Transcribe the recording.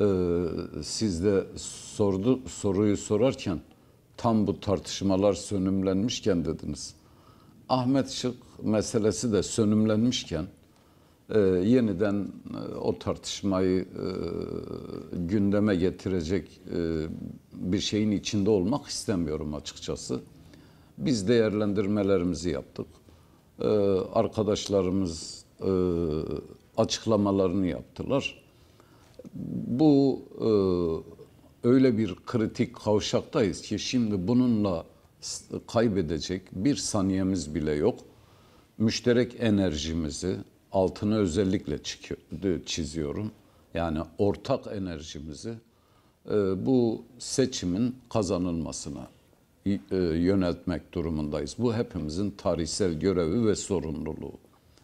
Ee, siz de sordu, soruyu sorarken tam bu tartışmalar sönümlenmişken dediniz. Ahmet Şık meselesi de sönümlenmişken e, yeniden e, o tartışmayı e, gündeme getirecek e, bir şeyin içinde olmak istemiyorum açıkçası. Biz değerlendirmelerimizi yaptık. E, arkadaşlarımız e, açıklamalarını yaptılar bu e, öyle bir kritik kavşaktayız ki şimdi bununla kaybedecek bir saniyemiz bile yok. Müşterek enerjimizi altını özellikle çiziyorum. Yani ortak enerjimizi e, bu seçimin kazanılmasına e, yöneltmek durumundayız. Bu hepimizin tarihsel görevi ve sorumluluğu.